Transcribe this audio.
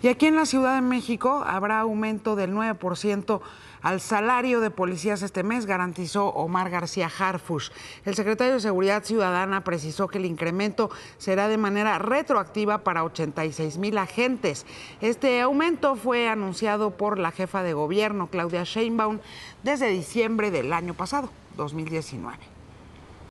Y aquí en la Ciudad de México habrá aumento del 9% al salario de policías este mes, garantizó Omar García Harfush. El secretario de Seguridad Ciudadana precisó que el incremento será de manera retroactiva para 86 mil agentes. Este aumento fue anunciado por la jefa de gobierno, Claudia Sheinbaum, desde diciembre del año pasado, 2019.